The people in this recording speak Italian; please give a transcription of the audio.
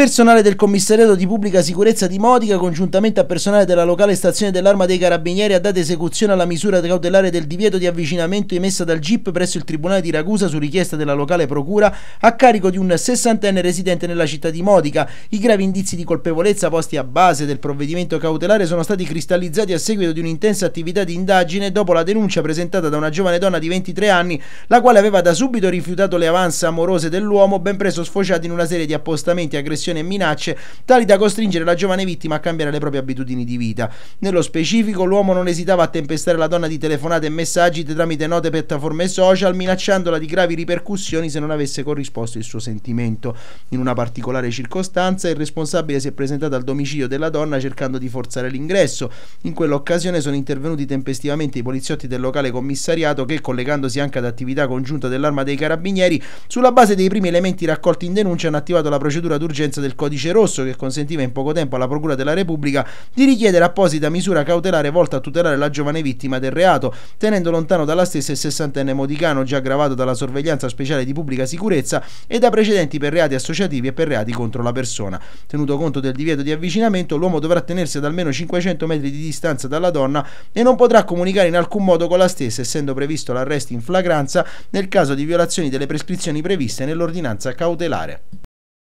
Personale del commissariato di pubblica sicurezza di Modica, congiuntamente a personale della locale stazione dell'arma dei carabinieri, ha dato esecuzione alla misura cautelare del divieto di avvicinamento emessa dal GIP presso il Tribunale di Ragusa su richiesta della locale procura a carico di un sessantenne residente nella città di Modica. I gravi indizi di colpevolezza posti a base del provvedimento cautelare sono stati cristallizzati a seguito di un'intensa attività di indagine dopo la denuncia presentata da una giovane donna di 23 anni, la quale aveva da subito rifiutato le avanze amorose dell'uomo, ben preso sfociato in una serie di appostamenti aggressivi intimidazioni e minacce tali da costringere la giovane vittima a cambiare le proprie abitudini di vita. Nello specifico, l'uomo non esitava a tempestare la donna di telefonate e messaggi tramite note piattaforme social, minacciandola di gravi ripercussioni se non avesse corrisposto il suo sentimento. In una particolare circostanza, il responsabile si è presentato al domicilio della donna cercando di forzare l'ingresso. In quell'occasione sono intervenuti tempestivamente i poliziotti del locale commissariato che, collegandosi anche ad attività congiunta dell'arma dei carabinieri, sulla base dei primi elementi raccolti in denuncia hanno attivato la procedura d'urgenza richiesta del codice rosso che consentiva in poco tempo alla Procura della Repubblica di richiedere apposita misura cautelare volta a tutelare la giovane vittima del reato, tenendo lontano dalla stessa il sessantenne modicano già aggravato dalla sorveglianza speciale di pubblica sicurezza e da precedenti per reati associativi e per reati contro la persona. Tenuto conto del divieto di avvicinamento, l'uomo dovrà tenersi ad almeno 500 metri di distanza dalla donna e non potrà comunicare in alcun modo con la stessa, essendo previsto l'arresto in flagranza nel caso di violazioni delle prescrizioni previste nell'ordinanza cautelare.